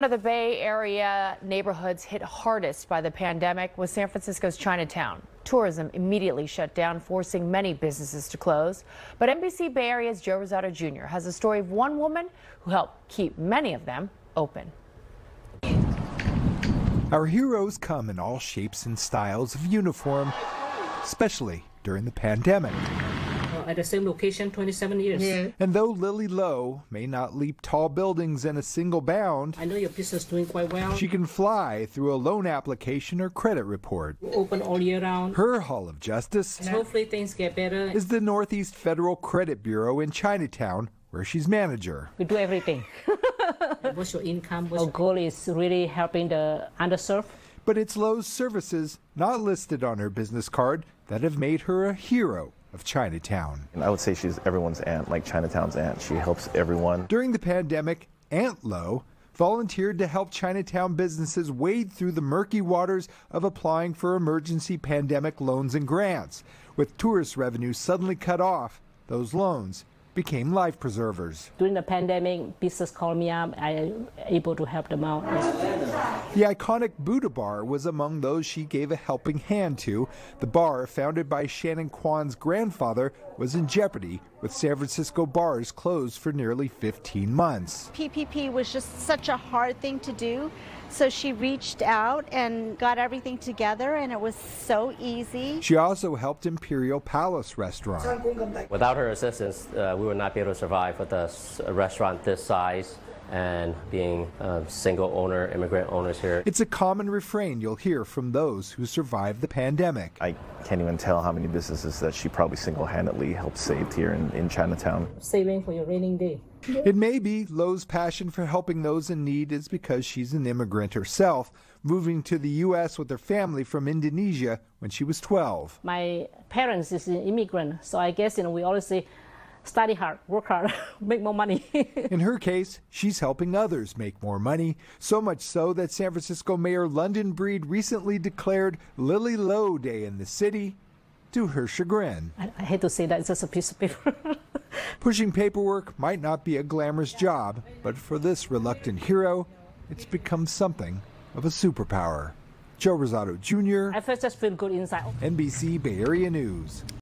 One of the Bay Area neighborhoods hit hardest by the pandemic was San Francisco's Chinatown. Tourism immediately shut down, forcing many businesses to close. But NBC Bay Area's Joe Rosato Jr. has a story of one woman who helped keep many of them open. Our heroes come in all shapes and styles of uniform, especially during the pandemic at the same location 27 years. Yeah. And though Lily Lowe may not leap tall buildings in a single bound, I know your business doing quite well. She can fly through a loan application or credit report. We're open all year round. Her Hall of Justice. hopefully things get better. Is the Northeast Federal Credit Bureau in Chinatown, where she's manager. We do everything. What's your income? What's Our goal is really helping the underserved. But it's Lowe's services, not listed on her business card, that have made her a hero of Chinatown. And I would say she's everyone's aunt, like Chinatown's aunt. She helps everyone. During the pandemic, Aunt Lo volunteered to help Chinatown businesses wade through the murky waters of applying for emergency pandemic loans and grants. With tourist revenue suddenly cut off, those loans became life preservers. During the pandemic, business called me up. I able to help them out. The iconic Buddha Bar was among those she gave a helping hand to. The bar, founded by Shannon Kwan's grandfather, was in jeopardy with San Francisco bars closed for nearly 15 months. PPP was just such a hard thing to do so she reached out and got everything together, and it was so easy. She also helped Imperial Palace Restaurant. Without her assistance, uh, we would not be able to survive with a, a restaurant this size and being uh, single owner, immigrant owners here. It's a common refrain you'll hear from those who survived the pandemic. I can't even tell how many businesses that she probably single handedly helped save here in, in Chinatown. Saving for your rainy day. It may be Lowe's passion for helping those in need is because she's an immigrant herself, moving to the U.S. with her family from Indonesia when she was 12. My parents is an immigrant, so I guess you know we always say, study hard, work hard, make more money. in her case, she's helping others make more money, so much so that San Francisco Mayor London Breed recently declared Lily Lowe Day in the city to her chagrin. I, I hate to say that, it's just a piece of paper. Pushing paperwork might not be a glamorous job, but for this reluctant hero, it's become something of a superpower. Joe Rosado Jr., FSS Film Good inside. NBC Bay Area News.